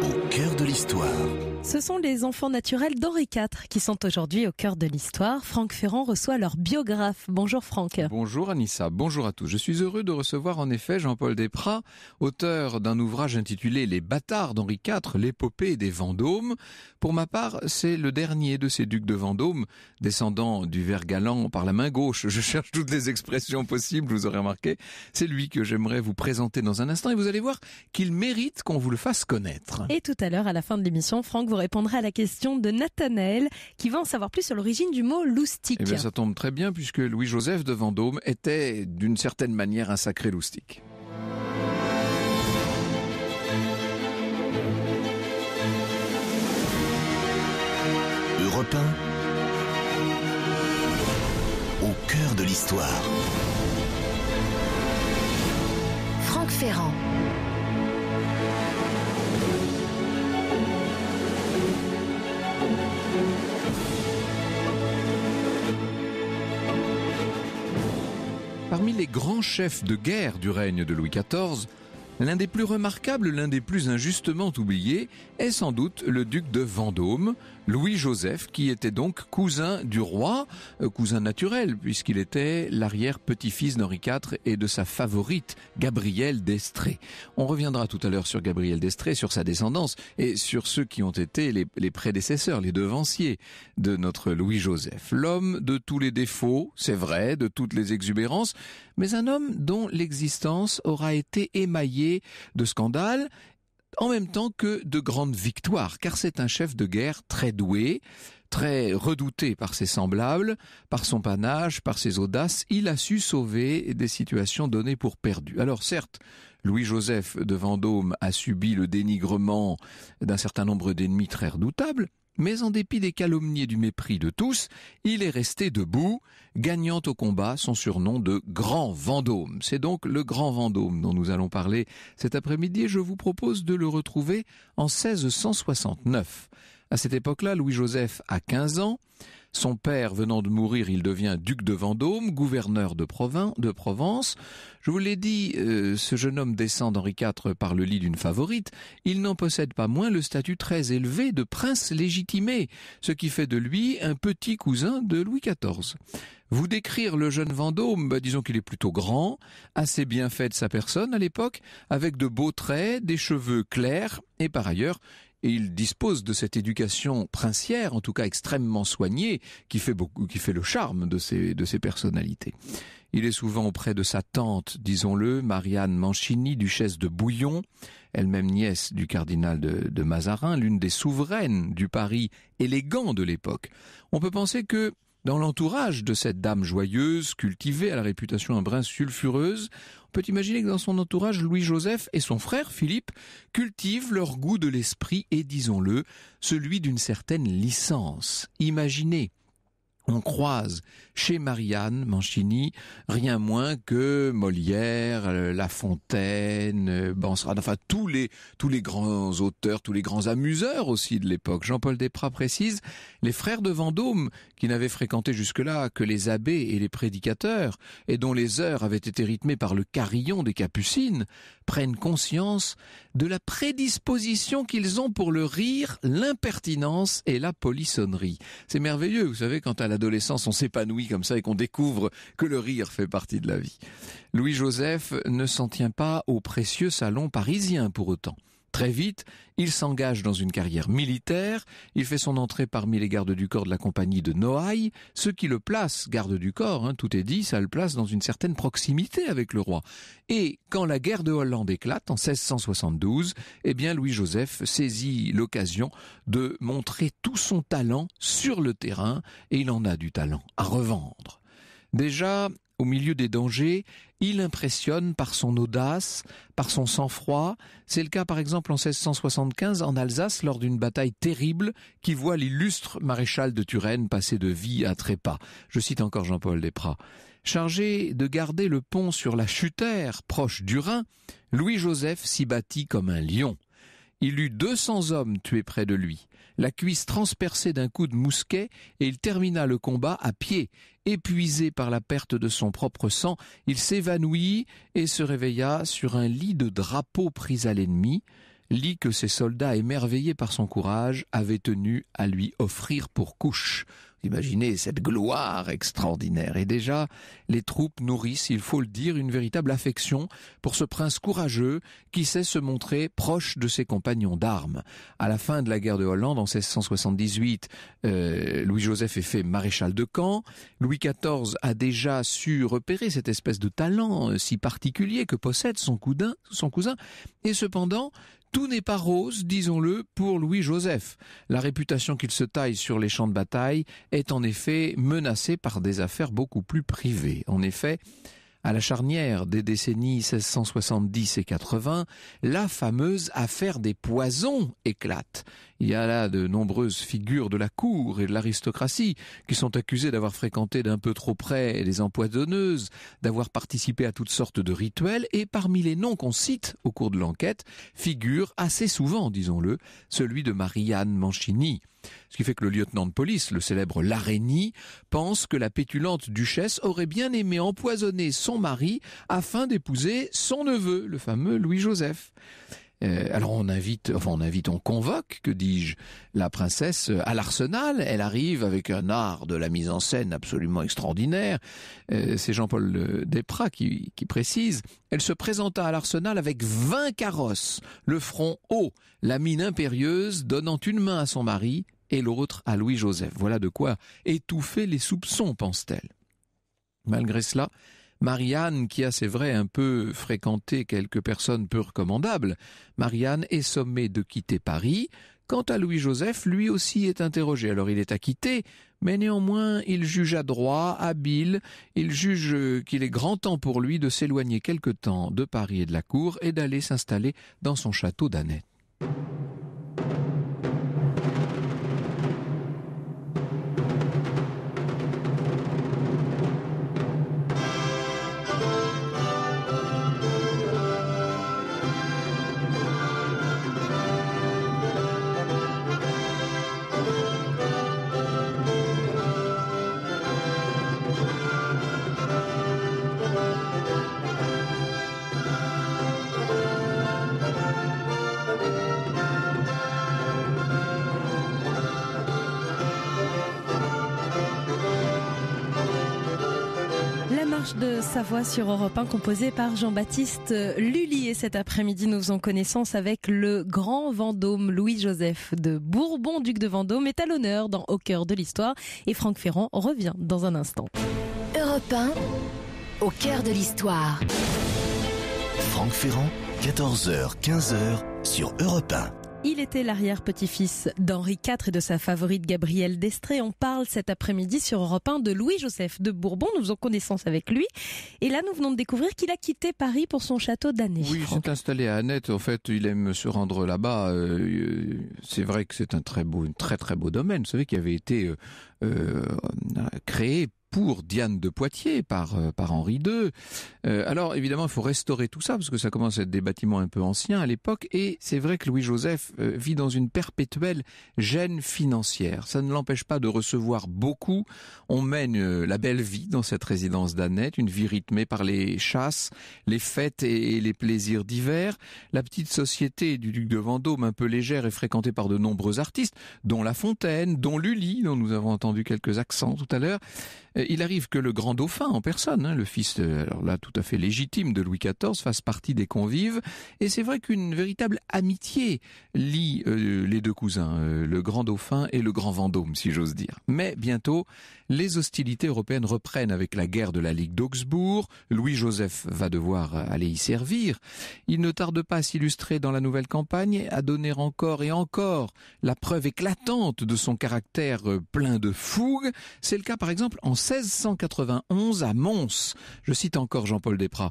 au cœur de l'histoire. Ce sont les enfants naturels d'Henri IV qui sont aujourd'hui au cœur de l'histoire. Franck Ferrand reçoit leur biographe. Bonjour Franck. Bonjour Anissa, bonjour à tous. Je suis heureux de recevoir en effet Jean-Paul Desprats, auteur d'un ouvrage intitulé Les bâtards d'Henri IV, l'épopée des Vendômes. Pour ma part, c'est le dernier de ces ducs de Vendôme, descendant du galant par la main gauche. Je cherche toutes les expressions possibles, vous aurez remarqué. C'est lui que j'aimerais vous présenter dans un instant et vous allez voir qu'il mérite qu'on vous le fasse connaître. Et tout à l'heure, à la fin de l'émission, Franck vous répondra à la question de Nathanaël, qui va en savoir plus sur l'origine du mot loustique. Eh ça tombe très bien, puisque Louis-Joseph de Vendôme était, d'une certaine manière, un sacré loustique. Europe au cœur de l'histoire. Franck Ferrand. Parmi les grands chefs de guerre du règne de Louis XIV, L'un des plus remarquables, l'un des plus injustement oubliés, est sans doute le duc de Vendôme, Louis-Joseph, qui était donc cousin du roi, euh, cousin naturel, puisqu'il était l'arrière-petit-fils d'Henri IV et de sa favorite, Gabrielle d'Estrée. On reviendra tout à l'heure sur Gabrielle d'Estrée, sur sa descendance, et sur ceux qui ont été les, les prédécesseurs, les devanciers de notre Louis-Joseph. L'homme de tous les défauts, c'est vrai, de toutes les exubérances, mais un homme dont l'existence aura été émaillée de scandales en même temps que de grandes victoires, car c'est un chef de guerre très doué, très redouté par ses semblables, par son panache, par ses audaces, il a su sauver des situations données pour perdues. Alors certes, Louis-Joseph de Vendôme a subi le dénigrement d'un certain nombre d'ennemis très redoutables, mais en dépit des calomnies et du mépris de tous, il est resté debout, gagnant au combat son surnom de Grand Vendôme. C'est donc le Grand Vendôme dont nous allons parler cet après-midi je vous propose de le retrouver en 1669. À cette époque-là, Louis-Joseph a 15 ans. Son père venant de mourir, il devient duc de Vendôme, gouverneur de, de Provence. Je vous l'ai dit, euh, ce jeune homme descend d'Henri IV par le lit d'une favorite. Il n'en possède pas moins le statut très élevé de prince légitimé, ce qui fait de lui un petit cousin de Louis XIV. Vous décrire le jeune Vendôme, bah, disons qu'il est plutôt grand, assez bien fait de sa personne à l'époque, avec de beaux traits, des cheveux clairs, et par ailleurs, il dispose de cette éducation princière, en tout cas extrêmement soignée, qui fait qui fait le charme de ces, de personnalités. Il est souvent auprès de sa tante, disons-le, Marianne Mancini, duchesse de Bouillon, elle-même nièce du cardinal de, de Mazarin, l'une des souveraines du Paris élégant de l'époque. On peut penser que dans l'entourage de cette dame joyeuse, cultivée à la réputation un brin sulfureuse, peut imaginer que dans son entourage, Louis-Joseph et son frère Philippe cultivent leur goût de l'esprit et, disons-le, celui d'une certaine licence. Imaginez, on croise chez Marianne Mancini, rien moins que Molière, euh, La Fontaine, euh, Bansrad, enfin tous les, tous les grands auteurs, tous les grands amuseurs aussi de l'époque. Jean-Paul Desprats précise, les frères de Vendôme, qui n'avaient fréquenté jusque-là que les abbés et les prédicateurs, et dont les heures avaient été rythmées par le carillon des capucines, prennent conscience de la prédisposition qu'ils ont pour le rire, l'impertinence et la polissonnerie. C'est merveilleux, vous savez, quand à l'adolescence on s'épanouit comme ça et qu'on découvre que le rire fait partie de la vie. Louis-Joseph ne s'en tient pas au précieux salon parisien pour autant. Très vite, il s'engage dans une carrière militaire, il fait son entrée parmi les gardes du corps de la compagnie de Noailles, ce qui le place, garde du corps, hein, tout est dit, ça le place dans une certaine proximité avec le roi. Et quand la guerre de Hollande éclate en 1672, eh bien Louis-Joseph saisit l'occasion de montrer tout son talent sur le terrain, et il en a du talent à revendre. Déjà, au milieu des dangers, il impressionne par son audace, par son sang-froid. C'est le cas par exemple en 1675 en Alsace lors d'une bataille terrible qui voit l'illustre maréchal de Turenne passer de vie à trépas. Je cite encore Jean-Paul Desprats. Chargé de garder le pont sur la Chutère, proche du Rhin, Louis-Joseph s'y battit comme un lion. Il eut 200 hommes tués près de lui, la cuisse transpercée d'un coup de mousquet, et il termina le combat à pied. Épuisé par la perte de son propre sang, il s'évanouit et se réveilla sur un lit de drapeau pris à l'ennemi, lit que ses soldats émerveillés par son courage avaient tenu à lui offrir pour couche. Imaginez cette gloire extraordinaire. Et déjà, les troupes nourrissent, il faut le dire, une véritable affection pour ce prince courageux qui sait se montrer proche de ses compagnons d'armes. À la fin de la guerre de Hollande, en 1678, euh, Louis-Joseph est fait maréchal de camp. Louis XIV a déjà su repérer cette espèce de talent euh, si particulier que possède son cousin, son cousin. Et cependant, tout n'est pas rose, disons-le, pour Louis-Joseph. La réputation qu'il se taille sur les champs de bataille est en effet menacée par des affaires beaucoup plus privées. En effet, à la charnière des décennies 1670 et 80, la fameuse affaire des poisons éclate. Il y a là de nombreuses figures de la cour et de l'aristocratie qui sont accusées d'avoir fréquenté d'un peu trop près les empoisonneuses, d'avoir participé à toutes sortes de rituels, et parmi les noms qu'on cite au cours de l'enquête figure assez souvent, disons-le, celui de Marianne Mancini. Ce qui fait que le lieutenant de police, le célèbre Larény, pense que la pétulante duchesse aurait bien aimé empoisonner son mari afin d'épouser son neveu, le fameux Louis-Joseph euh, alors on invite, enfin on invite, on convoque, que dis-je, la princesse à l'arsenal. Elle arrive avec un art de la mise en scène absolument extraordinaire. Euh, c'est Jean-Paul euh, Desprats qui, qui précise. Elle se présenta à l'arsenal avec vingt carrosses, le front haut, la mine impérieuse, donnant une main à son mari et l'autre à Louis-Joseph. Voilà de quoi étouffer les soupçons, pense-t-elle. Malgré cela, Marianne, qui a, c'est vrai, un peu fréquenté quelques personnes peu recommandables, Marianne est sommée de quitter Paris. Quant à Louis-Joseph, lui aussi est interrogé. Alors il est acquitté, mais néanmoins il juge adroit, habile, il juge euh, qu'il est grand temps pour lui de s'éloigner quelque temps de Paris et de la cour et d'aller s'installer dans son château d'Annette. voix sur Europe 1 composée par Jean-Baptiste Lully. Et cet après-midi, nous faisons connaissance avec le grand Vendôme Louis-Joseph de Bourbon, duc de Vendôme, est à l'honneur dans Au cœur de l'histoire. Et Franck Ferrand revient dans un instant. Europe 1, au cœur de l'histoire. Franck Ferrand, 14h, 15h sur Europe 1. Il était l'arrière-petit-fils d'Henri IV et de sa favorite Gabrielle Destré. On parle cet après-midi sur Europe 1 de Louis-Joseph de Bourbon. Nous faisons connaissance avec lui. Et là, nous venons de découvrir qu'il a quitté Paris pour son château d'Année. Oui, il s'est installé à Annette. En fait, il aime se rendre là-bas. Euh, euh, c'est vrai que c'est un très beau, très très beau domaine. Vous savez, qu'il avait été euh, créé pour Diane de Poitiers par, euh, par Henri II. Euh, alors évidemment, il faut restaurer tout ça parce que ça commence à être des bâtiments un peu anciens à l'époque. Et c'est vrai que Louis-Joseph euh, vit dans une perpétuelle gêne financière. Ça ne l'empêche pas de recevoir beaucoup. On mène la belle vie dans cette résidence d'Annette, une vie rythmée par les chasses, les fêtes et les plaisirs divers. La petite société du duc de Vendôme, un peu légère, est fréquentée par de nombreux artistes, dont La Fontaine, dont Lully, dont nous avons entendu quelques accents tout à l'heure. Euh, il arrive que le grand dauphin en personne, hein, le fils, euh, alors là tout à fait légitime de Louis XIV, fasse partie des convives. Et c'est vrai qu'une véritable amitié lie euh, les deux cousins, le grand dauphin et le grand Vendôme, si j'ose dire. Mais bientôt, les hostilités européennes reprennent avec la guerre de la Ligue d'Augsbourg. Louis-Joseph va devoir aller y servir. Il ne tarde pas à s'illustrer dans la nouvelle campagne, à donner encore et encore la preuve éclatante de son caractère plein de fougue. C'est le cas par exemple en 1691 à Mons. Je cite encore Jean-Paul Desprats.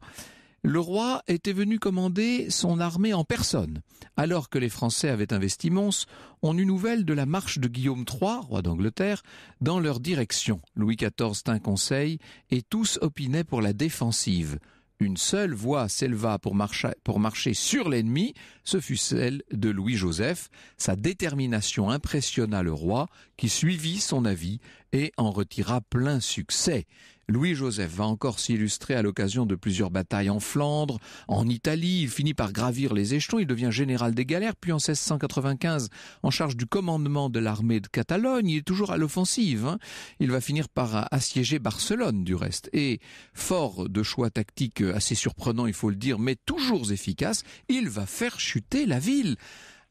Le roi était venu commander son armée en personne. Alors que les Français avaient investi Mons, on eut nouvelle de la marche de Guillaume III, roi d'Angleterre, dans leur direction. Louis XIV tint conseil et tous opinaient pour la défensive une seule voix s'éleva pour, pour, marcher sur l'ennemi, ce fut celle de Louis-Joseph. Sa détermination impressionna le roi, qui suivit son avis et en retira plein succès. Louis-Joseph va encore s'illustrer à l'occasion de plusieurs batailles en Flandre, en Italie, il finit par gravir les échelons, il devient général des galères, puis en 1695 en charge du commandement de l'armée de Catalogne, il est toujours à l'offensive, hein. il va finir par assiéger Barcelone du reste, et fort de choix tactiques assez surprenants il faut le dire, mais toujours efficaces, il va faire chuter la ville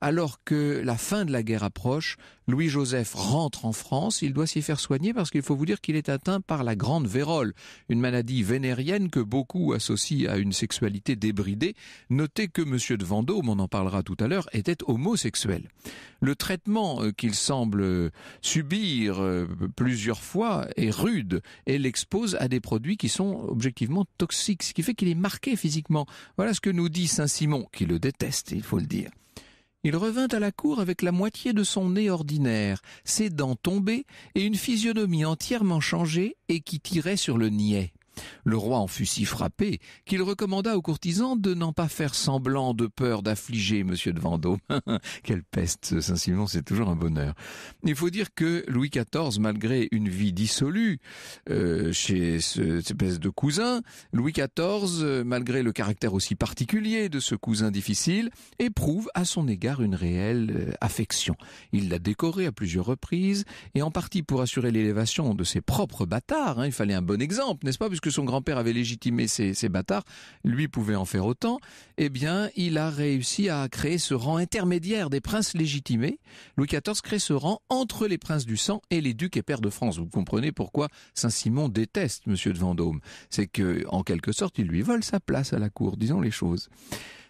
alors que la fin de la guerre approche, Louis-Joseph rentre en France, il doit s'y faire soigner parce qu'il faut vous dire qu'il est atteint par la grande vérole, une maladie vénérienne que beaucoup associent à une sexualité débridée. Notez que monsieur de Vendôme, on en parlera tout à l'heure, était homosexuel. Le traitement euh, qu'il semble euh, subir euh, plusieurs fois est rude et l'expose à des produits qui sont objectivement toxiques, ce qui fait qu'il est marqué physiquement. Voilà ce que nous dit Saint-Simon, qui le déteste, il faut le dire. Il revint à la cour avec la moitié de son nez ordinaire, ses dents tombées et une physionomie entièrement changée et qui tirait sur le niais. Le roi en fut si frappé qu'il recommanda aux courtisans de n'en pas faire semblant de peur d'affliger Monsieur de Vendôme. Quelle peste, Saint-Simon, c'est toujours un bonheur. Il faut dire que Louis XIV, malgré une vie dissolue euh, chez cette espèce de cousin, Louis XIV, euh, malgré le caractère aussi particulier de ce cousin difficile, éprouve à son égard une réelle euh, affection. Il l'a décoré à plusieurs reprises, et en partie pour assurer l'élévation de ses propres bâtards. Hein. il fallait un bon exemple, n'est-ce pas que son grand-père avait légitimé ces, bâtards, lui pouvait en faire autant, eh bien, il a réussi à créer ce rang intermédiaire des princes légitimés. Louis XIV crée ce rang entre les princes du sang et les ducs et pairs de France. Vous comprenez pourquoi Saint-Simon déteste Monsieur de Vendôme. C'est que, en quelque sorte, il lui vole sa place à la cour, disons les choses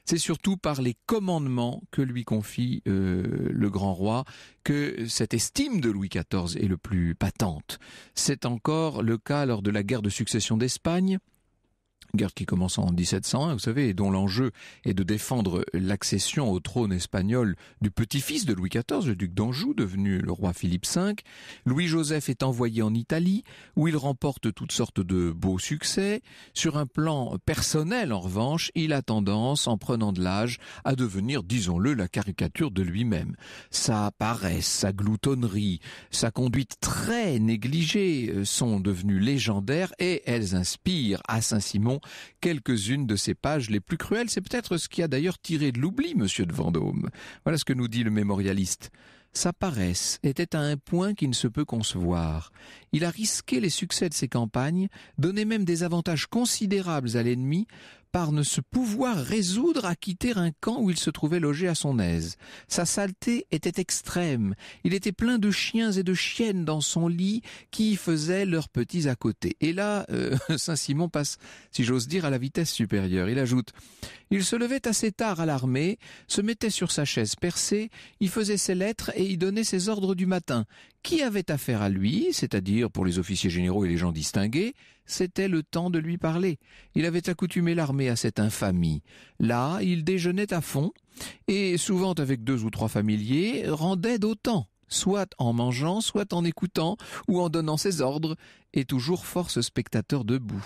c'est surtout par les commandements que lui confie euh, le grand roi que cette estime de Louis XIV est le plus patente. C'est encore le cas lors de la guerre de succession d'Espagne, guerre qui commence en 1701, vous savez, et dont l'enjeu est de défendre l'accession au trône espagnol du petit-fils de Louis XIV, le duc d'Anjou, devenu le roi Philippe V. Louis-Joseph est envoyé en Italie, où il remporte toutes sortes de beaux succès. Sur un plan personnel, en revanche, il a tendance, en prenant de l'âge, à devenir, disons-le, la caricature de lui-même. Sa paresse, sa gloutonnerie, sa conduite très négligée euh, sont devenues légendaires et elles inspirent à Saint-Simon quelques-unes de ses pages les plus cruelles. C'est peut-être ce qui a d'ailleurs tiré de l'oubli monsieur de Vendôme. Voilà ce que nous dit le mémorialiste. Sa paresse était à un point qu'il ne se peut concevoir. Il a risqué les succès de ses campagnes, donné même des avantages considérables à l'ennemi, par ne se pouvoir résoudre à quitter un camp où il se trouvait logé à son aise. Sa saleté était extrême. Il était plein de chiens et de chiennes dans son lit qui faisaient leurs petits à côté. Et là, euh, Saint-Simon passe, si j'ose dire, à la vitesse supérieure. Il ajoute, il se levait assez tard à l'armée, se mettait sur sa chaise percée, y faisait ses lettres et y donnait ses ordres du matin qui avait affaire à lui, c'est-à-dire pour les officiers généraux et les gens distingués, c'était le temps de lui parler. Il avait accoutumé l'armée à cette infamie. Là, il déjeunait à fond, et souvent avec deux ou trois familiers, rendait d'autant soit en mangeant, soit en écoutant ou en donnant ses ordres, et toujours force spectateur debout.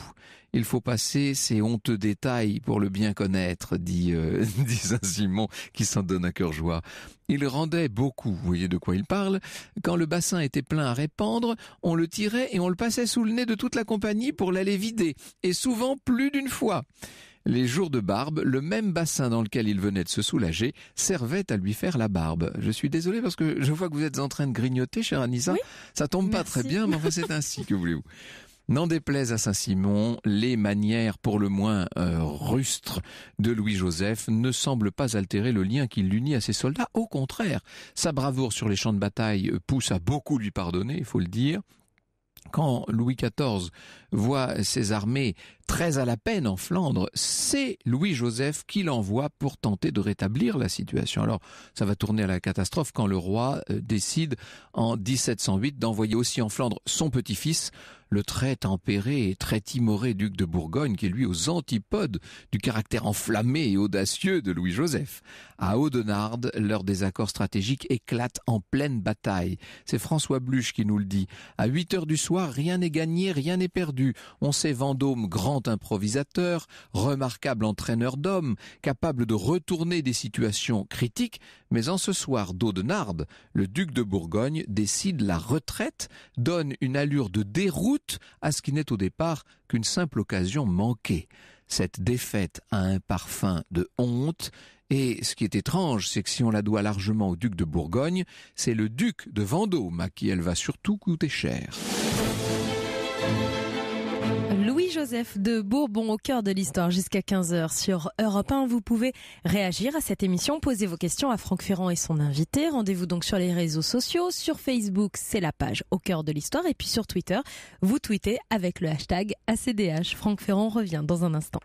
Il faut passer ces honteux détails pour le bien connaître, dit, euh, dit Saint-Simon, qui s'en donne à cœur joie. Il rendait beaucoup, vous voyez de quoi il parle. Quand le bassin était plein à répandre, on le tirait et on le passait sous le nez de toute la compagnie pour l'aller vider, et souvent plus d'une fois. Les jours de barbe, le même bassin dans lequel il venait de se soulager servait à lui faire la barbe. Je suis désolé parce que je vois que vous êtes en train de grignoter, chère Anissa. Ça tombe pas très bien, mais enfin c'est ainsi que voulez-vous. N'en déplaise à Saint-Simon, les manières pour le moins euh, rustres de Louis-Joseph ne semblent pas altérer le lien qui l'unit à ses soldats. Au contraire, sa bravoure sur les champs de bataille pousse à beaucoup lui pardonner, il faut le dire. Quand Louis XIV voit ses armées très à la peine en Flandre, c'est Louis-Joseph qui l'envoie pour tenter de rétablir la situation. Alors, ça va tourner à la catastrophe quand le roi euh, décide en 1708 d'envoyer aussi en Flandre son petit-fils, le très tempéré et très timoré duc de Bourgogne, qui est lui aux antipodes du caractère enflammé et audacieux de Louis-Joseph. À Audenarde, leur désaccord stratégique éclate en pleine bataille. C'est François Bluche qui nous le dit. À 8 heures du soir, rien n'est gagné, rien n'est perdu on sait Vendôme grand improvisateur, remarquable entraîneur d'hommes, capable de retourner des situations critiques, mais en ce soir d'Audenarde, le duc de Bourgogne décide la retraite, donne une allure de déroute à ce qui n'est au départ qu'une simple occasion manquée. Cette défaite a un parfum de honte, et ce qui est étrange, c'est que si on la doit largement au duc de Bourgogne, c'est le duc de Vendôme à qui elle va surtout coûter cher joseph de Bourbon au cœur de l'histoire jusqu'à 15h sur Europe 1. Vous pouvez réagir à cette émission, poser vos questions à Franck Ferrand et son invité. Rendez-vous donc sur les réseaux sociaux. Sur Facebook, c'est la page au cœur de l'histoire. Et puis sur Twitter, vous tweetez avec le hashtag ACDH. Franck Ferrand revient dans un instant.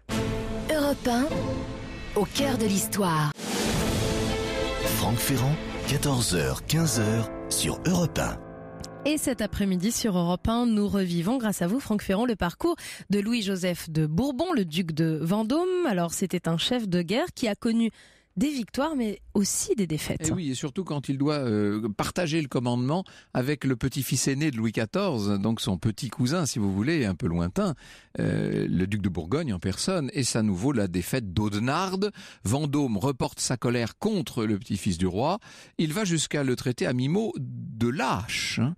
Europe 1, au cœur de l'histoire. Franck Ferrand, 14h, 15h sur Europe 1. Et cet après-midi sur Europe 1, nous revivons grâce à vous, Franck Ferrand, le parcours de Louis-Joseph de Bourbon, le duc de Vendôme. Alors c'était un chef de guerre qui a connu des victoires, mais aussi des défaites. Et eh oui, et surtout quand il doit euh, partager le commandement avec le petit-fils aîné de Louis XIV, donc son petit cousin, si vous voulez, un peu lointain, euh, le duc de Bourgogne en personne, et ça nous vaut la défaite d'Audenarde. Vendôme reporte sa colère contre le petit-fils du roi. Il va jusqu'à le traiter à mi-mot de lâche. Hein.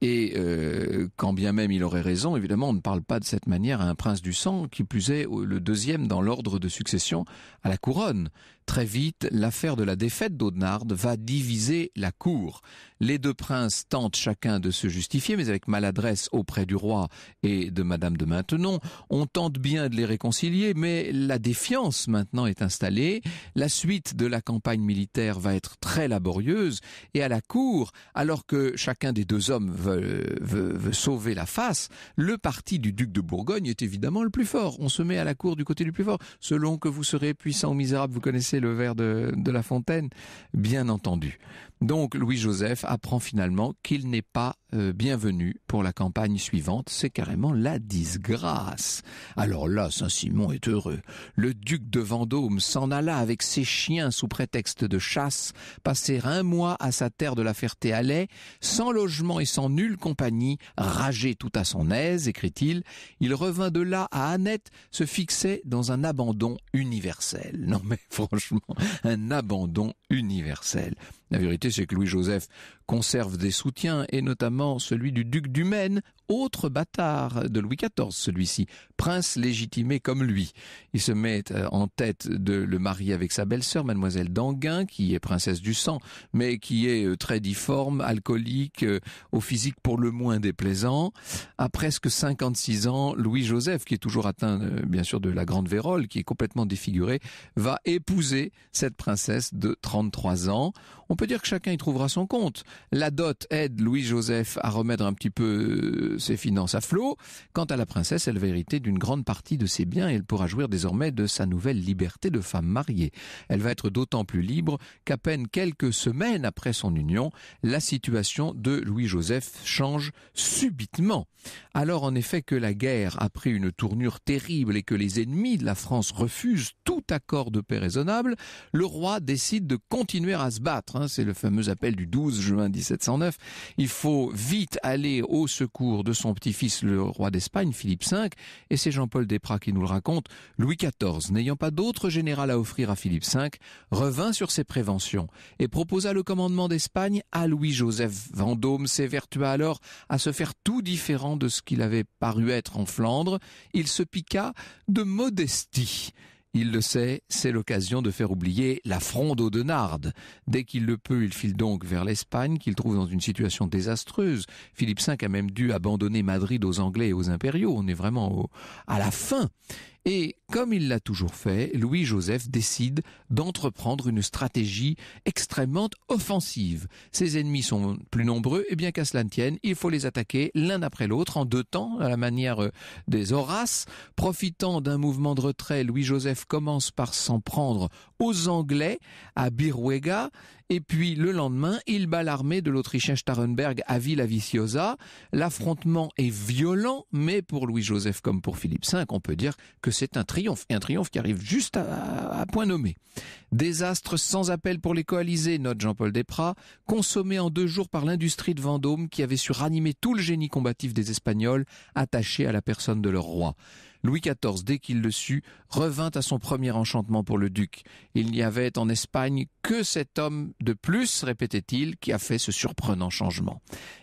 Et euh, quand bien même il aurait raison, évidemment, on ne parle pas de cette manière à un prince du sang, qui plus est le deuxième dans l'ordre de succession à la couronne. Très vite, l'affaire de la défaite d'Audenarde va diviser la cour. Les deux princes tentent chacun de se justifier, mais avec maladresse auprès du roi et de Madame de Maintenon. On tente bien de les réconcilier, mais la défiance maintenant est installée. La suite de la campagne militaire va être très laborieuse, et à la cour, alors que chacun des deux hommes veut, sauver la face, le parti du duc de Bourgogne est évidemment le plus fort. On se met à la cour du côté du plus fort. Selon que vous serez puissant ou misérable, vous connaissez le vers de, de La Fontaine, bien entendu. Donc Louis-Joseph apprend finalement qu'il n'est pas euh, bienvenu pour la campagne suivante. C'est carrément la disgrâce. Alors là, Saint-Simon est heureux. Le duc de Vendôme s'en alla avec ses chiens sous prétexte de chasse, passer un mois à sa terre de la Ferté-Alais, sans logement et sans nulle compagnie, rageait tout à son aise, écrit-il. Il revint de là à Annette, se fixer dans un abandon universel. Non mais franchement, un abandon Universel. La vérité, c'est que Louis-Joseph conserve des soutiens, et notamment celui du duc du Maine, autre bâtard de Louis XIV, celui-ci, prince légitimé comme lui. Il se met euh, en tête de le marier avec sa belle-sœur, mademoiselle d'Anguin, qui est princesse du sang, mais qui est euh, très difforme, alcoolique, euh, au physique pour le moins déplaisant. À presque 56 ans, Louis-Joseph, qui est toujours atteint, bien sûr, de la grande vérole, qui est complètement défiguré, va épouser cette princesse de 30 33 ans. On peut dire que chacun y trouvera son compte. La dot aide Louis-Joseph à remettre un petit peu euh, ses finances à flot. Quant à la princesse, elle va hériter d'une grande partie de ses biens et elle pourra jouir désormais de sa nouvelle liberté de femme mariée. Elle va être d'autant plus libre qu'à peine quelques semaines après son union, la situation de Louis-Joseph change subitement. Alors en effet que la guerre a pris une tournure terrible et que les ennemis de la France refusent tout accord de paix raisonnable, le roi décide de continuer à se battre. Hein. C'est le fameux appel du 12 juin 1709. Il faut vite aller au secours de son petit-fils, le roi d'Espagne, Philippe V, et c'est Jean-Paul Desprats qui nous le raconte. Louis XIV, n'ayant pas d'autre général à offrir à Philippe V, revint sur ses préventions et proposa le commandement d'Espagne à Louis-Joseph Vendôme, s'évertua alors à se faire tout différent de ce qu'il avait paru être en Flandre. Il se piqua de modestie il le sait, c'est l'occasion de faire oublier la fronde aux denardes. Dès qu'il le peut, il file donc vers l'Espagne, qu'il trouve dans une situation désastreuse. Philippe V a même dû abandonner Madrid aux Anglais et aux impériaux. On est vraiment à la fin. Et comme il l'a toujours fait, Louis-Joseph décide d'entreprendre une stratégie extrêmement offensive. Ses ennemis sont plus nombreux, et bien qu'à cela ne tienne, il faut les attaquer l'un après l'autre en deux temps, à la manière euh, des Horaces. Profitant d'un mouvement de retrait, Louis-Joseph commence par s'en prendre aux Anglais, à Biruega. Et puis le lendemain, il bat l'armée de l'Autrichien Starenberg à Villa Viciosa. L'affrontement est violent, mais pour Louis-Joseph comme pour Philippe V, on peut dire que c'est un triomphe, et un triomphe qui arrive juste à, à point nommé. Désastre sans appel pour les coalisés, note Jean-Paul Desprats, consommé en deux jours par l'industrie de Vendôme qui avait su ranimer tout le génie combatif des Espagnols attaché à la personne de leur roi. Louis XIV, dès qu'il le sut, revint à son premier enchantement pour le duc. Il n'y avait en Espagne que cet homme de plus, répétait-il, qui a fait ce surprenant changement.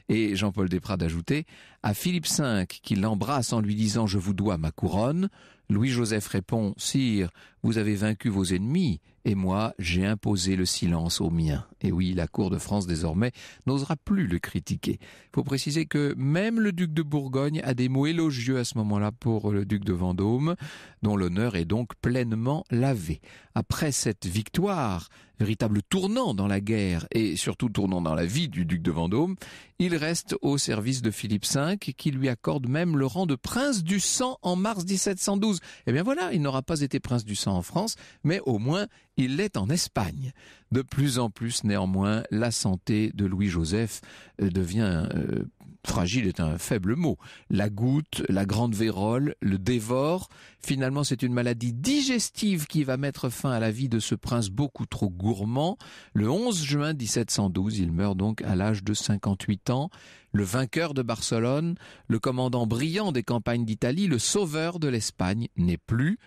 Et Jean-Paul Desprades ajoutait à Philippe V, qui l'embrasse en lui disant Je vous dois ma couronne, Louis-Joseph répond Sire, vous avez vaincu vos ennemis, et moi j'ai imposé le silence aux miens. Et oui, la cour de France désormais n'osera plus le critiquer. Faut préciser que même le duc de Bourgogne a des mots élogieux à ce moment-là pour le duc de Vendôme, dont l'honneur est donc pleinement lavé. Après cette victoire, véritable tournant dans la guerre et surtout tournant dans la vie du duc de Vendôme, il reste au service de Philippe V qui lui accorde même le rang de prince du sang en mars 1712. Eh bien voilà, il n'aura pas été prince du sang en France, mais au moins il l'est en Espagne. De plus en plus, néanmoins, la santé de Louis-Joseph euh, devient euh, fragile est un faible mot. La goutte, la grande vérole, le dévore. Finalement, c'est une maladie digestive qui va mettre fin à la vie de ce prince beaucoup trop gourmand. Le 11 juin 1712, il meurt donc à l'âge de 58 ans. Le vainqueur de Barcelone, le commandant brillant des campagnes d'Italie, le sauveur de l'Espagne n'est plus.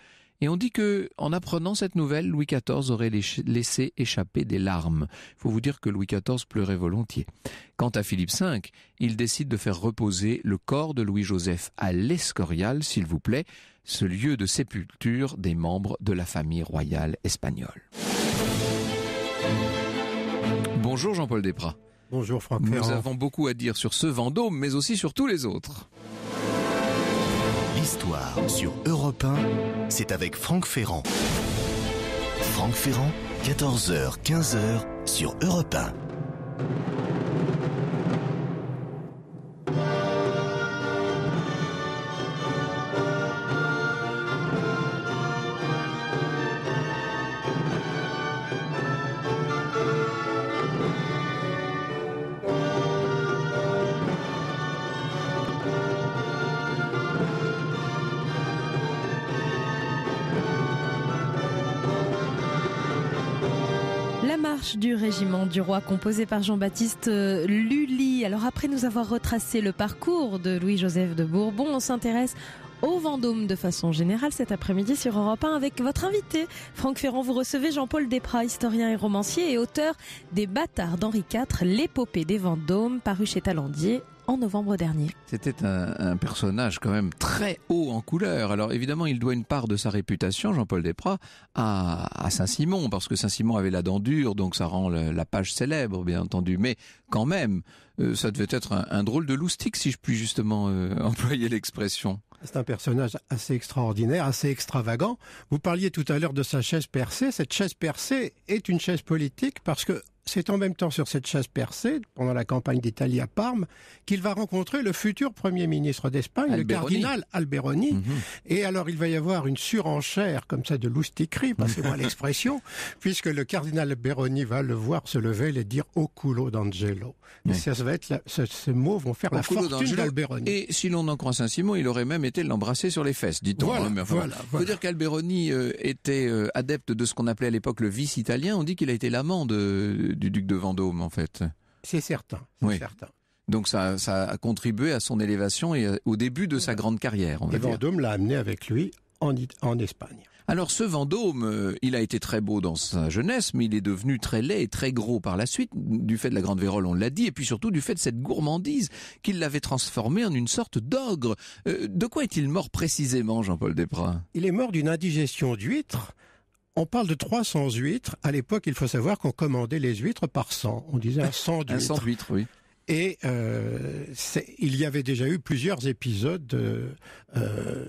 Et on dit que, en apprenant cette nouvelle, Louis XIV aurait laissé échapper des larmes. Il faut vous dire que Louis XIV pleurait volontiers. Quant à Philippe V, il décide de faire reposer le corps de Louis-Joseph à l'Escorial, s'il vous plaît, ce lieu de sépulture des membres de la famille royale espagnole. Bonjour Jean-Paul Desprats. Bonjour Franck. Nous avons beaucoup à dire sur ce Vendôme, mais aussi sur tous les autres. Histoire sur Europe 1, c'est avec Franck Ferrand. Franck Ferrand, 14h-15h sur Europe 1. composé par Jean-Baptiste euh, Lully. Alors après nous avoir retracé le parcours de Louis-Joseph de Bourbon, on s'intéresse au Vendôme de façon générale cet après-midi sur Europe 1 avec votre invité Franck Ferrand. Vous recevez Jean-Paul Desprats, historien et romancier et auteur des Bâtards d'Henri IV, l'épopée des Vendômes, paru chez Talandier en novembre dernier. C'était un, personnage quand même très haut en couleur. Alors évidemment, il doit une part de sa réputation, Jean-Paul Desprats, à, Saint-Simon, parce que Saint-Simon avait la dent dure, donc ça rend la page célèbre, bien entendu. Mais quand même, euh, ça devait être un, drôle de loustic, si je puis justement euh, employer l'expression. C'est un personnage assez extraordinaire, assez extravagant. Vous parliez tout à l'heure de sa chaise percée. Cette chaise percée est une chaise politique parce que c'est en même temps sur cette chasse percée, pendant la campagne d'Italie à Parme, qu'il va rencontrer le futur Premier ministre d'Espagne, le cardinal Alberoni. Mhm. Et alors il va y avoir une surenchère, comme ça, de lousticri, passez-moi l'expression, puisque le cardinal Alberoni va le voir se lever et dire « au culo d'Angelo Ça, va être ces mots vont faire la fortune d'Alberoni. Et si l'on en croit Saint-Simon, il aurait même été l'embrasser sur les fesses, dit-on. Voilà, hein, dire qu'Alberoni euh, était euh, adepte de ce qu'on appelait à l'époque le vice italien. On dit qu'il a été l'amant de du duc de Vendôme, en fait. C'est certain, certain. Donc ça, a contribué à son élévation et euh, au début de sa grande carrière. et Vendôme l'a amené avec lui en, Espagne. Alors ce Vendôme, euh, il a été très beau dans sa jeunesse, mais il est devenu très laid et très gros par la suite, du fait de la grande vérole, on l'a dit, et puis surtout du fait de cette gourmandise qui l'avait transformé en une sorte d'ogre. Euh, de quoi est-il mort précisément, Jean-Paul Desprats Il est mort d'une indigestion d'huîtres on parle de 300 huîtres. À l'époque, il faut savoir qu'on commandait les huîtres par 100. On disait un 100 huîtres. 100 oui. Et euh, il y avait déjà eu plusieurs épisodes euh,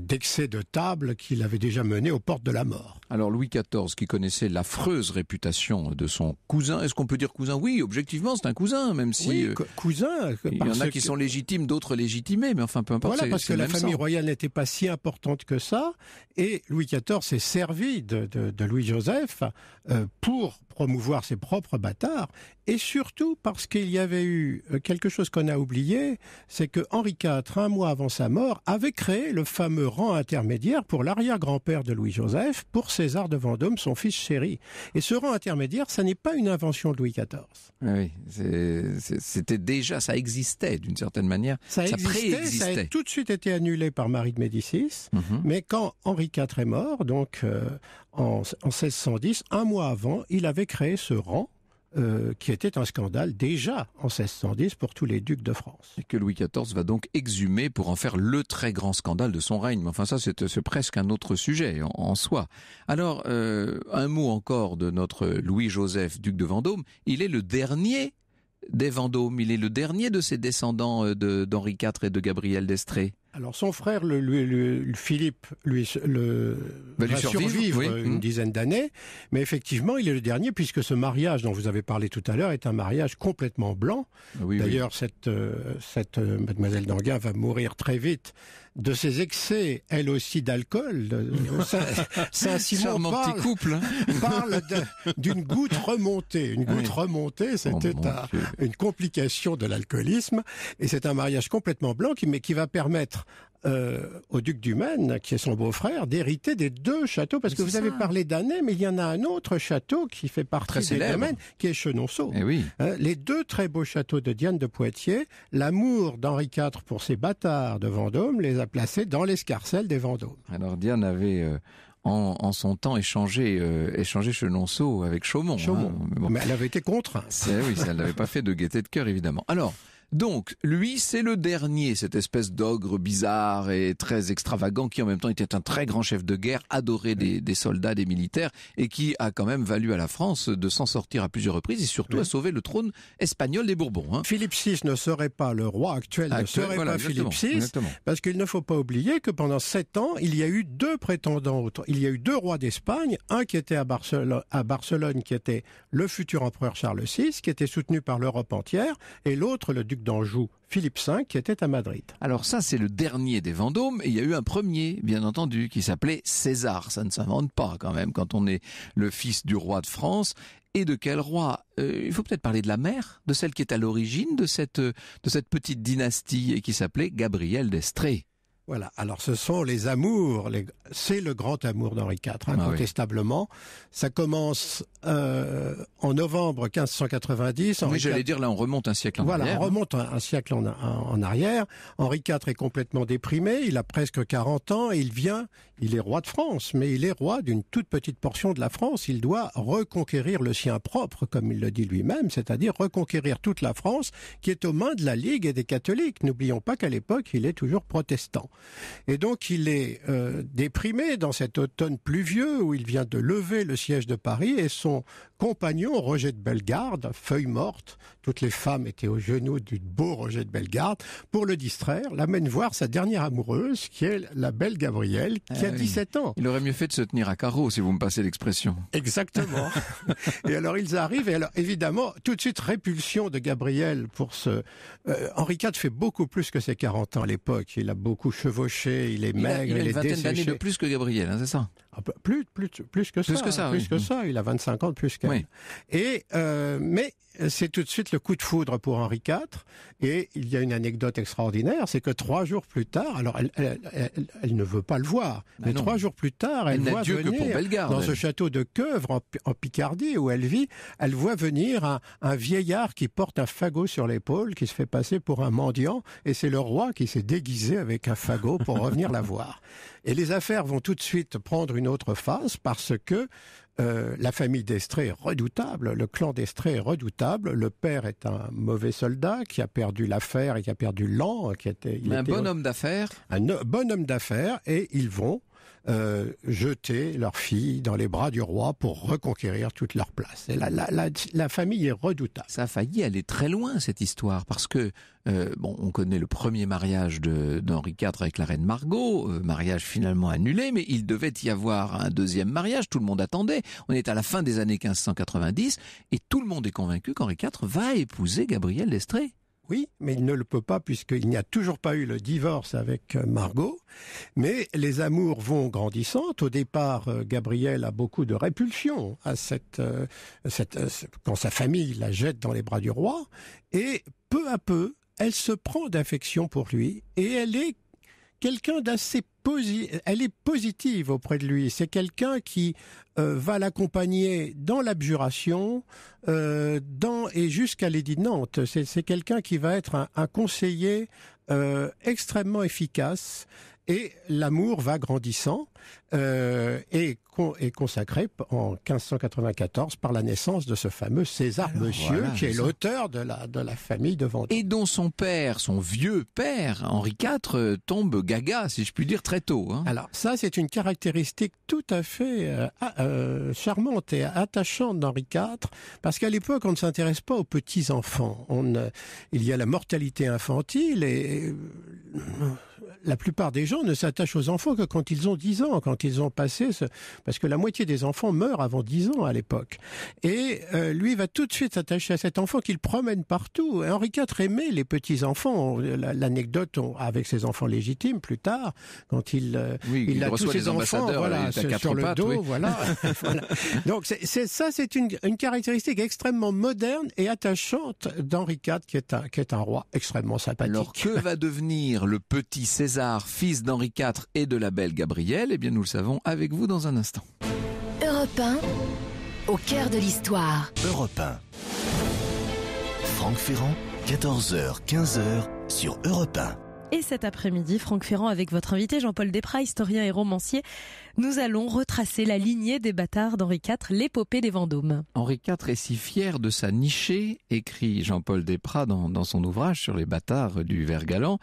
d'excès de, table qui l'avaient déjà mené aux portes de la mort. Alors Louis XIV, qui connaissait l'affreuse réputation de son cousin, est-ce qu'on peut dire cousin Oui, objectivement, c'est un cousin, même si... Oui, euh, cousin Il y en a qui sont légitimes, d'autres légitimés, mais enfin, peu importe. Voilà, parce que la famille royale n'était pas si importante que ça, et Louis XIV s'est servi de, de Louis-Joseph pour promouvoir ses propres bâtards, et surtout parce qu'il y avait eu euh, quelque chose qu'on a oublié, c'est que Henri IV, un mois avant sa mort, avait créé le fameux rang intermédiaire pour l'arrière-grand-père de Louis-Joseph, pour César de Vendôme, son fils chéri. Et ce rang intermédiaire, ça n'est pas une invention de Louis XIV. Ah oui, c'était déjà, ça existait d'une certaine manière. Ça, existait, ça a tout de suite été annulé par Marie de Médicis, mm-hmm. mais quand Henri IV est mort, donc euh, en, 1610, un mois avant, il avait créé ce rang euh, qui était un scandale déjà en 1610 pour tous les ducs de France. Et que Louis XIV va donc exhumer pour en faire le très grand scandale de son règne. Mais enfin ça, c'est presque un autre sujet en, soi. Alors, euh, un mot encore de notre Louis-Joseph, duc de Vendôme. Il est le dernier des Vendômes, il est le dernier de ses descendants euh, d'Henri IV et de Gabriel d'Estrée. Alors son frère, le, Philippe, lui, le, ben, va, survivre, une mmh. dizaine d'années, mais effectivement, il est le dernier puisque ce mariage dont vous avez parlé tout à l'heure est un mariage complètement blanc. Ah D'ailleurs, cette, euh, cette euh, mademoiselle Danguin va mourir très vite de ses excès, elle aussi d'alcool. Saint-Simon parle, couple, hein. d'une goutte remontée. Une goutte remontée, oh, c'était une complication de l'alcoolisme, et c'est un mariage complètement blanc mais qui va permettre euh, au duc du Maine, qui est son beau-frère, d'hériter des deux châteaux. Parce que vous avez parlé d'Anne, mais il y en a un autre château qui fait partie du qui est Chenonceau. Eh hein, les deux très beaux châteaux de Diane de Poitiers, l'amour d'Henri IV pour ses bâtards de Vendôme les a placés dans l'escarcelle des Vendômes. Alors Diane avait... Euh, en, son temps échangé euh, Chenonceau avec Chaumont. Hein. Mais elle avait été contrainte. oui, ça, elle n'avait pas fait de gaieté de cœur, évidemment. Alors, donc, lui, c'est le dernier, cette espèce d'ogre bizarre et très extravagant qui en même temps était un très grand chef de guerre, adoré des, soldats, des militaires, et qui a quand même valu à la France de s'en sortir à plusieurs reprises et surtout à sauver le trône espagnol des Bourbons. Hein. Philippe VI ne serait pas le roi actuel, ne serait pas Philippe VI, parce qu'il ne faut pas oublier que pendant sept ans, il y a eu deux prétendants. Il y a eu deux rois d'Espagne, un qui était à Barcelone, à Barcelone, qui était le futur empereur Charles VI, qui était soutenu par l'Europe entière, et l'autre, le duc d'Anjou Philippe V qui était à Madrid. Alors ça, c'est le dernier des Vendômes et il y a eu un premier, bien entendu, qui s'appelait César. Ça ne s'invente pas quand même quand on est le fils du roi de France. Et de quel roi euh, Il faut peut-être parler de la mère, de celle qui est à l'origine de cette, de cette petite dynastie et qui s'appelait Gabrielle d'Estrée. Voilà. Alors, ce sont les amours. C'est le grand amour d'Henri ah IV, incontestablement. Ça commence euh, en novembre 1590. oui, j'allais dire là, on remonte un siècle en arrière. Voilà, on remonte un, siècle en, arrière. Henri IV est complètement déprimé. Il a presque 40 ans et il vient. Il est roi de France, mais il est roi d'une toute petite portion de la France. Il doit reconquérir le sien propre, comme il le dit lui-même, c'est-à-dire reconquérir toute la France qui est aux mains de la Ligue et des catholiques. N'oublions pas qu'à l'époque, il est toujours protestant. Et donc il est euh, déprimé dans cet automne pluvieux où il vient de lever le siège de Paris et son compagnon, Roger de Bellegarde, feuille morte, toutes les femmes étaient aux genoux du beau Roger de Bellegarde. Pour le distraire, l'amène voir sa dernière amoureuse, qui est la belle Gabrielle, ah qui a 17 ans. Il aurait mieux fait de se tenir à carreau, si vous me passez l'expression. Exactement. et alors ils arrivent, et alors évidemment, tout de suite répulsion de Gabrielle pour ce... Euh, Henri IV fait beaucoup plus que ses 40 ans à l'époque. Il a beaucoup chevauché, il est maigre, il, a est vingtaine d'années de plus que Gabrielle, hein, c'est ça ah, bah, plus, plus, plus que hein, ça. Plus que ça, plus que ça. Il a 25 ans de plus qu'elle. Et, euh, mais euh, c'est tout de suite le coup de foudre pour Henri IV. Et il y a une anecdote extraordinaire, c'est que trois jours plus tard, alors elle, ne veut pas le voir, bah mais trois jours plus tard, elle, voit venir dans ce château de Queuvre en, Picardie où elle vit, elle voit venir un, un vieillard qui porte un fagot sur l'épaule, qui se fait passer pour un mendiant, et c'est le roi qui s'est déguisé avec un fagot pour revenir la voir. Et les affaires vont tout de suite prendre une autre phase, parce que euh, la famille d'Estrée est redoutable, le clan d'Estrée est redoutable. Le père est un mauvais soldat qui a perdu l'affaire et qui a perdu l'an. Qui était, un bon homme d'affaires. Un bon homme d'affaires et ils vont euh, jeter leur fille dans les bras du roi pour reconquérir toute leur place. la, famille est redoutable. Ça a failli aller très loin cette histoire parce que euh, bon, on connaît le premier mariage d'Henri IV avec la reine Margot, euh, mariage finalement annulé, mais il devait y avoir un deuxième mariage. Tout le monde attendait. On est à la fin des années 1590 et tout le monde est convaincu qu'Henri IV va épouser Gabrielle d'Estrée. Oui, mais il ne le peut pas puisqu'il n'y a toujours pas eu le divorce avec euh, Margot. Mais les amours vont grandissant. Au départ, euh, Gabriel a beaucoup de répulsion à cette euh, quand sa famille la jette dans les bras du roi. Et peu à peu, elle se prend d'affection pour lui et elle est quelqu'un d'assez Elle est positive auprès de lui. C'est quelqu'un qui euh, va l'accompagner dans l'abjuration, euh, dans et jusqu'à l'édit de Nantes. C'est quelqu'un qui va être un, conseiller euh, extrêmement efficace. Et l'amour va grandissant et euh, est, consacré en 1594 par la naissance de ce fameux César Monsieur, qui est l'auteur de la, de la famille de Vendée. Et dont son père, son vieux père, Henri IV, euh, tombe gaga, si je puis dire, très tôt. Hein. Alors ça, c'est une caractéristique tout à fait euh, charmante et attachante d'Henri IV, parce qu'à l'époque, on ne s'intéresse pas aux petits-enfants. On, il y a la mortalité infantile et la plupart des gens ne s'attachent aux enfants que quand ils ont 10 ans quand ils ont passé parce que la moitié des enfants meurent avant 10 ans à l'époque. Et euh, lui va tout de suite s'attacher à cet enfant qu'il promène partout. Henri IV aimait les petits enfants. L'anecdote avec ses enfants légitimes plus tard, quand il euh, il, a tous ses enfants sur le dos, voilà, Donc ça, c'est une, caractéristique extrêmement moderne et attachante d'Henri IV, qui est un qui est un roi extrêmement sympathique. Alors que va devenir le petit César, fils d'Henri IV et de la belle Gabrielle eh bien nous le savons, avec vous dans un instant. Europe 1, au cœur de l'histoire. Europe 1. Franck Ferrand, 14h, 15h sur Europe 1. Et cet après-midi, Franck Ferrand, avec votre invité Jean-Paul Desprats, historien et romancier, nous allons retracer la lignée des bâtards d'Henri IV, l'épopée des Vendômes. Henri IV est si fier de sa nichée, écrit Jean-Paul Desprats dans, son ouvrage sur les bâtards du Vergalan,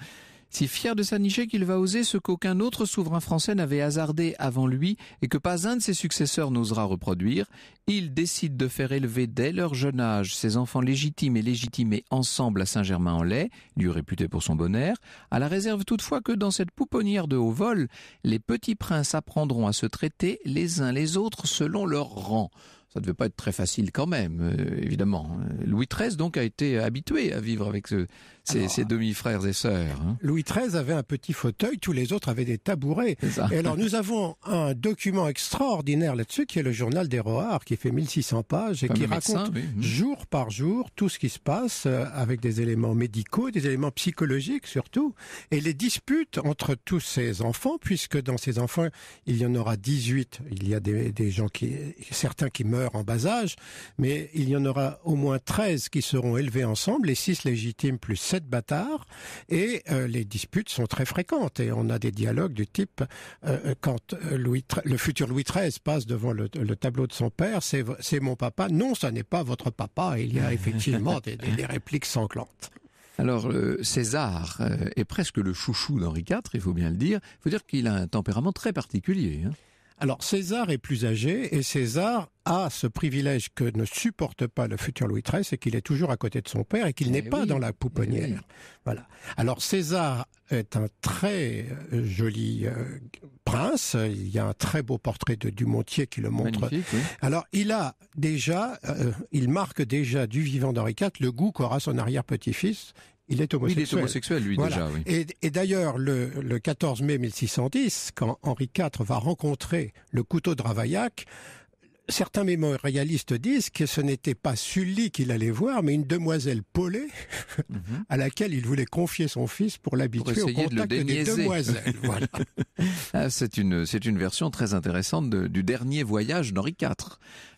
si fier de sa nichée qu'il va oser ce qu'aucun autre souverain français n'avait hasardé avant lui et que pas un de ses successeurs n'osera reproduire, il décide de faire élever dès leur jeune âge ses enfants légitimes et légitimés ensemble à Saint-Germain-en-Laye, lieu réputé pour son bon air, à la réserve toutefois que dans cette pouponnière de haut vol, les petits princes apprendront à se traiter les uns les autres selon leur rang. Ça ne devait pas être très facile quand même, euh, évidemment. Louis XIII donc a été habitué à vivre avec ce, ses, hein. demi-frères et sœurs. Hein. Louis XIII avait un petit fauteuil, tous les autres avaient des tabourets. Et alors nous avons un document extraordinaire là-dessus qui est le journal des qui fait 1600 pages et qui raconte jour par jour tout ce qui se passe euh, avec des éléments médicaux, des éléments psychologiques surtout, et les disputes entre tous ces enfants, puisque dans ces enfants, il y en aura 18. Il y a des, gens qui, certains qui meurent en bas âge, mais il y en aura au moins 13 qui seront élevés ensemble, les 6 légitimes plus 7 bâtard et euh, les disputes sont très fréquentes et on a des dialogues du type euh, euh, quand le futur Louis XIII passe devant le, tableau de son père, c'est mon papa, non, ça n'est pas votre papa, il y a effectivement des, répliques sanglantes. Alors César est presque le chouchou d'Henri IV, il faut bien le dire. Il faut dire qu'il a un tempérament très particulier. Hein. Alors César est plus âgé et César a ce privilège que ne supporte pas le futur Louis XIII, c'est qu'il est toujours à côté de son père et qu'il eh n'est pas dans la pouponnière. Eh voilà. Alors César est un très euh, joli euh, prince. Il y a un très beau portrait de Dumontier qui le montre. Alors il a déjà, euh, il marque déjà du vivant d'Henri IV le goût qu'aura son arrière-petit-fils il est homosexuel. lui, déjà. Et, d'ailleurs, le, 14 mai 1610, quand Henri IV va rencontrer le couteau de Ravaillac, certains mémorialistes disent que ce n'était pas Sully qu'il allait voir, mais une demoiselle Paulet, mhm. à laquelle il voulait confier son fils pour l'habituer au contact des demoiselles. Ah, c'est une une version très intéressante du dernier voyage d'Henri IV.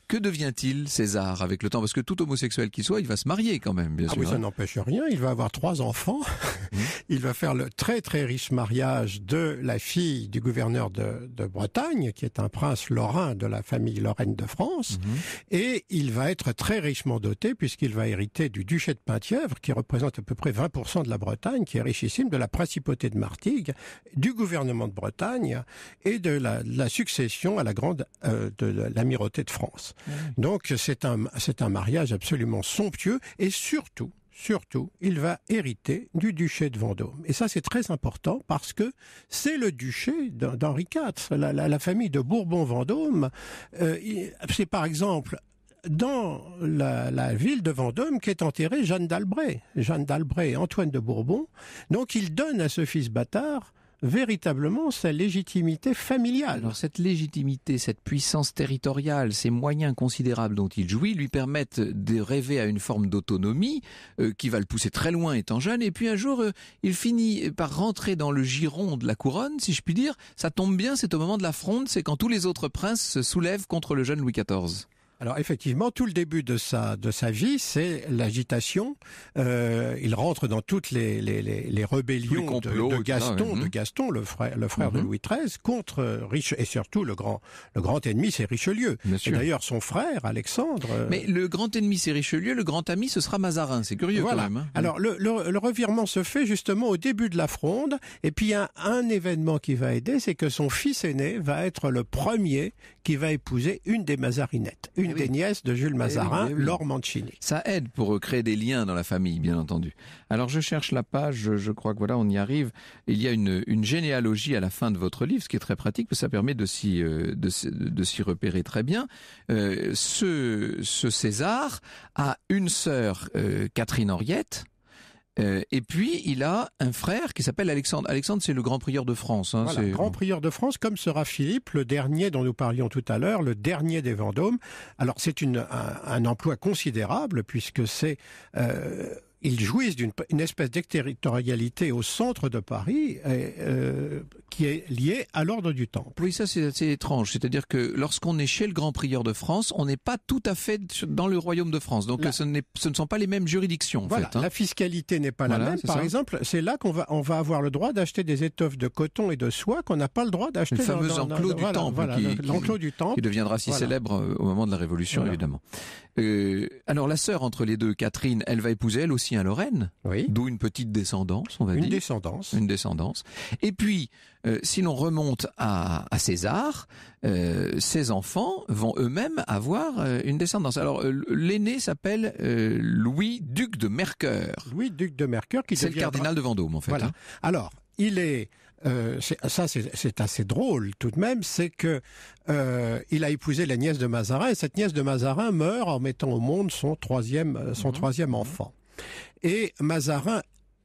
Que devient-il César avec le temps Parce que tout homosexuel qu'il soit, il va se marier quand même, bien ah Oui, ça hein. n'empêche rien. Il va avoir trois enfants. Mmh. Il va faire le très très riche mariage de la fille du gouverneur de, Bretagne, qui est un prince lorrain de la famille lorraine de France. Mmh. Et il va être très richement doté puisqu'il va hériter du duché de Penthièvre, qui représente à peu près 20% de la Bretagne, qui est richissime, de la principauté de Martigues, du gouvernement de Bretagne et de la, succession à la grande euh, de l'amirauté de France. Mmh. Donc c'est un, mariage absolument somptueux et surtout, surtout, il va hériter du duché de Vendôme. Et ça, c'est très important parce que c'est le duché d'Henri IV. La, famille de Bourbon-Vendôme, euh, c'est par exemple dans la, ville de Vendôme qu'est enterrée Jeanne d'Albret. Jeanne d'Albret Antoine de Bourbon. Donc il donne à ce fils bâtard véritablement sa légitimité familiale. Alors cette légitimité, cette puissance territoriale, ces moyens considérables dont il jouit lui permettent de rêver à une forme d'autonomie euh, qui va le pousser très loin étant jeune. Et puis un jour, euh, il finit par rentrer dans le giron de la couronne, si je puis dire. Ça tombe bien, c'est au moment de la fronde, c'est quand tous les autres princes se soulèvent contre le jeune Louis XIV. Alors effectivement, tout le début de sa de sa vie, c'est l'agitation. Euh, il rentre dans toutes les les, les, rébellions de, Gaston, de Gaston, le frère le frère de mhm. Louis XIII contre euh, Riche et surtout le grand le grand ennemi, c'est Richelieu. Et d'ailleurs son frère Alexandre. Euh, Mais le grand ennemi c'est Richelieu, le grand ami ce sera Mazarin. C'est curieux quand même. Hein. Alors le, revirement se fait justement au début de la fronde. Et puis il y a un événement qui va aider, c'est que son fils aîné va être le premier qui va épouser une des Mazarinettes. Eh une de Jules eh Mazarin, eh Laure Mancini. Ça aide pour euh, créer des liens dans la famille, bien entendu. Alors je cherche la page, je crois que voilà, on y arrive. Il y a une, généalogie à la fin de votre livre, ce qui est très pratique, parce que ça permet de s'y euh, repérer très bien. Euh, ce, César a une sœur, Catherine Henriette, euh, et puis il a un frère qui s'appelle Alexandre. Alexandre, c'est le grand prieur de France. Hein, grand prieur de France, comme sera Philippe, le dernier dont nous parlions tout à l'heure, le dernier des Vendômes. Alors c'est un, emploi considérable puisque c'est euh, ils jouissent d'une espèce territorialité au centre de Paris euh, qui est liée à l'ordre du Temple. Oui, ça c'est assez étrange. C'est-à-dire que lorsqu'on est chez le grand prieur de France, on n'est pas tout à fait dans le royaume de France. Donc ce, ce, ne sont pas les mêmes juridictions. En fait, hein. la fiscalité n'est pas la même. Par exemple, c'est là qu'on va, on va avoir le droit d'acheter des étoffes de coton et de soie qu'on n'a pas le droit d'acheter. Le fameux dans, enclos du Temple. qui, l'enclos du Temple. Qui deviendra si célèbre euh, au moment de la Révolution, évidemment. Euh, alors la sœur entre les deux, Catherine, elle va épouser elle aussi à Lorraine, d'où une petite descendance, on va une dire. Une descendance. Une descendance. Et puis, euh, si l'on remonte à, César, euh, ses enfants vont eux-mêmes avoir euh, une descendance. Alors, l'aîné s'appelle Louis, duc de Mercœur. Louis, duc de Mercœur, qui C'est le cardinal de Vendôme, en fait. Hein. Alors, il est, ça c'est assez drôle tout de même, c'est que il a épousé la nièce de Mazarin et cette nièce de Mazarin meurt en mettant au monde son troisième son mhm. troisième mhm. enfant. Et Mazarin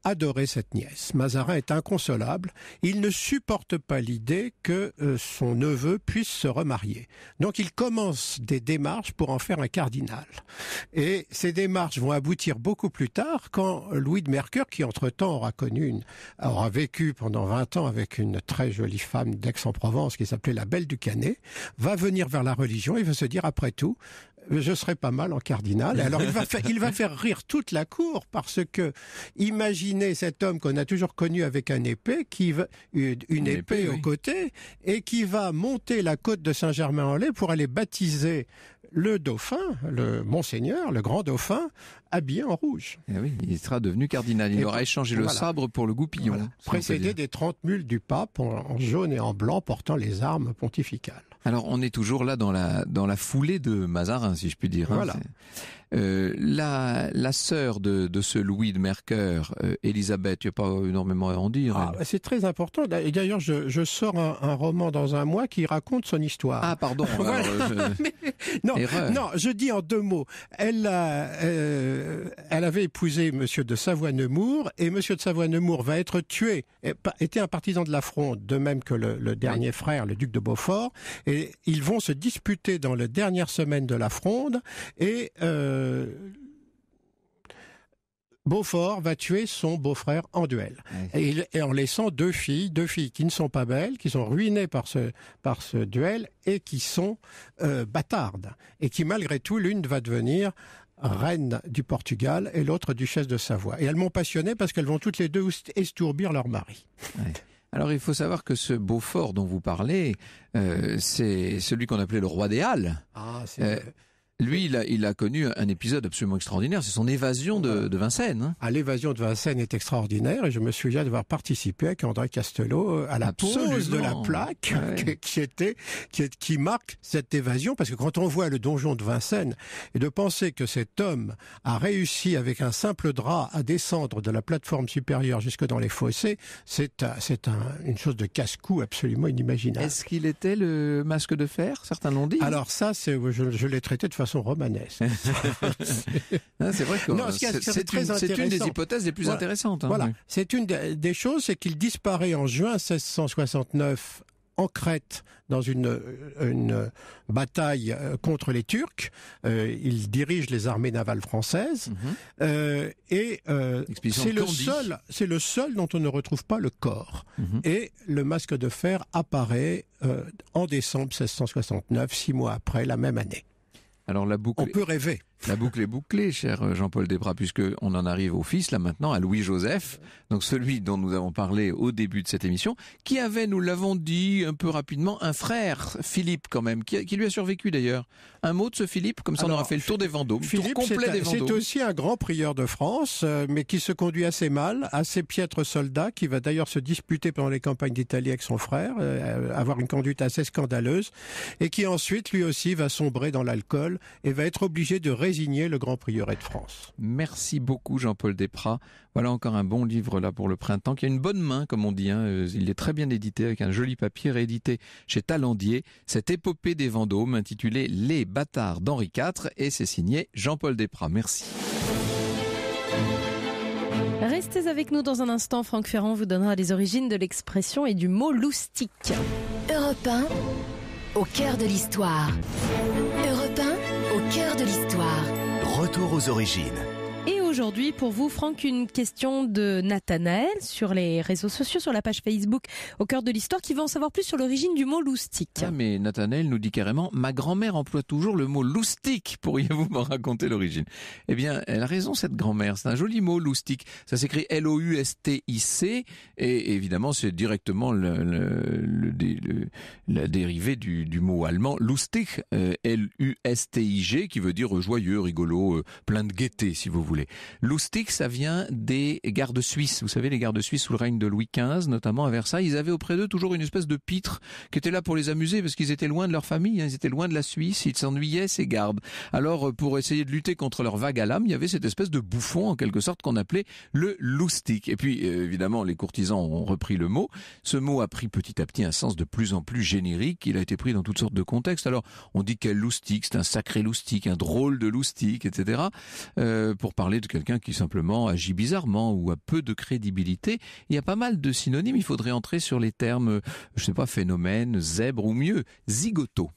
adorait cette nièce. Mazarin est inconsolable. Il ne supporte pas l'idée que euh, son neveu puisse se remarier. Donc il commence des démarches pour en faire un cardinal. Et ces démarches vont aboutir beaucoup plus tard quand Louis de Mercure, qui entre-temps aura connu aura vécu pendant 20 ans avec une très jolie femme d'Aix-en-Provence qui s'appelait la Belle du Canet, va venir vers la religion et va se dire après tout, je serais pas mal en cardinal. Alors il va, faire, rire toute la cour parce que imaginez cet homme qu'on a toujours connu avec un épée, qui une, épée, au côté, et qui va monter la côte de Saint-Germain-en-Laye pour aller baptiser le dauphin, le monseigneur, le grand dauphin, habillé en rouge. Eh oui, il sera devenu cardinal. Il aura échangé le sabre pour le goupillon. Précédé des trente mules du pape en jaune et en blanc portant les armes pontificales. Alors on est toujours là dans la dans la foulée de Mazarin, si je puis dire. Hein. Voilà. Euh, la, la sœur de, ce Louis de Mercœur, euh, Elisabeth, il a pas énormément à en dire. Ah, bah, c'est très important. Et d'ailleurs, je, je sors un, roman dans un mois qui raconte son histoire. Ah, pardon. Euh, non, non, je dis en deux mots. Elle, a, elle avait épousé Monsieur de Savoie-Nemours et Monsieur de Savoie-Nemours va être tué. était un partisan de la fronde, de même que le, dernier frère, le duc de Beaufort. Et ils vont se disputer dans la dernière semaine de la fronde et euh, Beaufort va tuer son beau-frère en duel. Et, en laissant deux filles, deux filles qui ne sont pas belles, qui sont ruinées par ce, par ce duel et qui sont euh, bâtardes. Et qui malgré tout, l'une va devenir reine du Portugal et l'autre duchesse de Savoie. Et elles m'ont passionné parce qu'elles vont toutes les deux estourbir leur mari. Alors il faut savoir que ce Beaufort dont vous parlez, euh, c'est celui qu'on appelait le roi des Halles. Ah, lui, il a, connu un épisode absolument extraordinaire, c'est son évasion de, Vincennes. Hein. Ah, l'évasion de Vincennes est extraordinaire et je me souviens d'avoir participé avec André Castelot euh, à la pose de la plaque qui, était, qui, marque cette évasion parce que quand on voit le donjon de Vincennes et de penser que cet homme a réussi avec un simple drap à descendre de la plateforme supérieure jusque dans les fossés, c'est une chose de casse-cou absolument inimaginable. Est-ce qu'il était le masque de fer Certains l'ont dit. Hein. Alors ça, je l'ai traité de façon romanesque. Ah, c'est vrai que c'est une, des hypothèses les plus intéressantes. Hein. voilà, c'est une des choses, c'est qu'il disparaît en juin 1669 en Crète dans une, bataille euh, contre les Turcs. Euh, il dirige les armées navales françaises mm-hmm. euh, et c'est le seul, c'est le seul dont on ne retrouve pas le corps. Mm-hmm. Et le masque de fer apparaît en décembre 1669, six mois après la même année. Alors la boucle. On peut rêver. La boucle est bouclée, cher euh, Jean-Paul Desbras, puisque on en arrive au fils là maintenant, à Louis-Joseph, donc celui dont nous avons parlé au début de cette émission, qui avait, nous l'avons dit un peu rapidement, un frère, Philippe quand même, qui, lui a survécu d'ailleurs. Un mot de ce Philippe, comme ça on aura fait le tour des Vendômes, Philippe, tour complet des Vendômes. C'est aussi un grand prieur de France, euh, mais qui se conduit assez mal, assez piètre soldat, qui va d'ailleurs se disputer pendant les campagnes d'Italie avec son frère, euh, avoir une conduite assez scandaleuse, et qui ensuite lui aussi va sombrer dans l'alcool et va être obligé de résigner le Grand Prieuré de France. Merci beaucoup Jean-Paul Desprats. Voilà encore un bon livre là pour le printemps, qui a une bonne main comme on dit. Hein. Euh, il est très bien édité avec un joli papier réédité chez Talandier. Cette épopée des Vendômes intitulée Les bâtards d'Henri IV et c'est signé Jean-Paul Desprats. Merci. Restez avec nous dans un instant. Franck Ferrand vous donnera les origines de l'expression et du mot loustique. Europe au cœur de l'histoire. Europe au cœur de l'histoire. Retour aux origines aujourd'hui pour vous, Franck, une question de Nathanaël sur les réseaux sociaux, sur la page Facebook au cœur de l'histoire, qui veut en savoir plus sur l'origine du mot loustique. Ah, mais Nathanaël nous dit carrément, ma grand-mère emploie toujours le mot loustique. Pourriez-vous me raconter l'origine Eh bien, elle a raison, cette grand-mère. C'est un joli mot, loustique. Ça s'écrit L-O-U-S-T-I-C. Et évidemment, c'est directement le, la dérivée du, du, mot allemand loustig, euh, L-U-S-T-I-G, qui veut dire joyeux, rigolo, euh, plein de gaieté, si vous voulez. Loustic, ça vient des gardes suisses. Vous savez, les gardes suisses sous le règne de Louis XV, notamment à Versailles, ils avaient auprès d'eux toujours une espèce de pitre qui était là pour les amuser parce qu'ils étaient loin de leur famille, hein. ils étaient loin de la Suisse, ils s'ennuyaient, ces gardes. Alors, euh, pour essayer de lutter contre leur vague à l'âme, il y avait cette espèce de bouffon, en quelque sorte, qu'on appelait le loustic. Et puis, euh, évidemment, les courtisans ont repris le mot. Ce mot a pris petit à petit un sens de plus en plus générique. Il a été pris dans toutes sortes de contextes. Alors, on dit quel loustic, c'est un sacré loustic, un drôle de loustic, etc. Euh, pour parler de quelqu'un qui simplement agit bizarrement ou a peu de crédibilité. Il y a pas mal de synonymes. Il faudrait entrer sur les termes, euh, je ne sais pas, phénomène, zèbre ou mieux, zigoto.